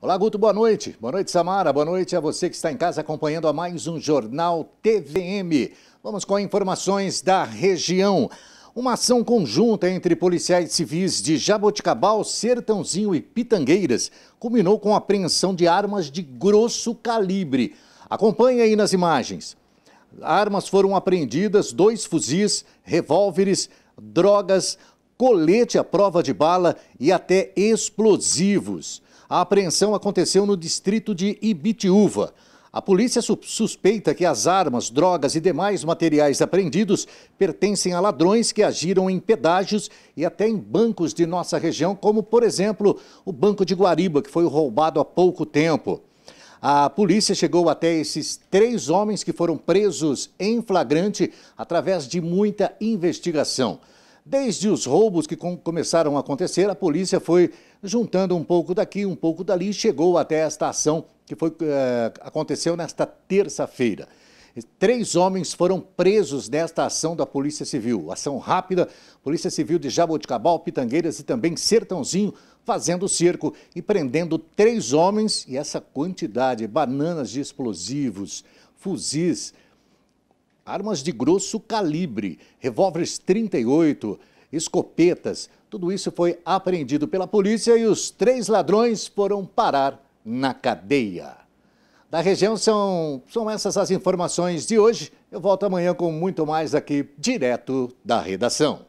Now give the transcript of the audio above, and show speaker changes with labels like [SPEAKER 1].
[SPEAKER 1] Olá, Guto, boa noite. Boa noite, Samara. Boa noite a você que está em casa acompanhando a mais um Jornal TVM. Vamos com informações da região. Uma ação conjunta entre policiais civis de Jaboticabal, Sertãozinho e Pitangueiras culminou com a apreensão de armas de grosso calibre. Acompanhe aí nas imagens. Armas foram apreendidas, dois fuzis, revólveres, drogas, colete à prova de bala e até explosivos. A apreensão aconteceu no distrito de Ibitiúva. A polícia suspeita que as armas, drogas e demais materiais apreendidos pertencem a ladrões que agiram em pedágios e até em bancos de nossa região, como, por exemplo, o Banco de Guariba, que foi roubado há pouco tempo. A polícia chegou até esses três homens que foram presos em flagrante através de muita investigação. Desde os roubos que com começaram a acontecer, a polícia foi juntando um pouco daqui, um pouco dali, e chegou até esta ação que foi, é, aconteceu nesta terça-feira. Três homens foram presos nesta ação da Polícia Civil. Ação rápida, Polícia Civil de Jaboticabal, Pitangueiras e também Sertãozinho, fazendo cerco e prendendo três homens e essa quantidade, bananas de explosivos, fuzis, armas de grosso calibre, revólveres 38, escopetas. Tudo isso foi apreendido pela polícia e os três ladrões foram parar na cadeia. Da região são, são essas as informações de hoje. Eu volto amanhã com muito mais aqui direto da redação.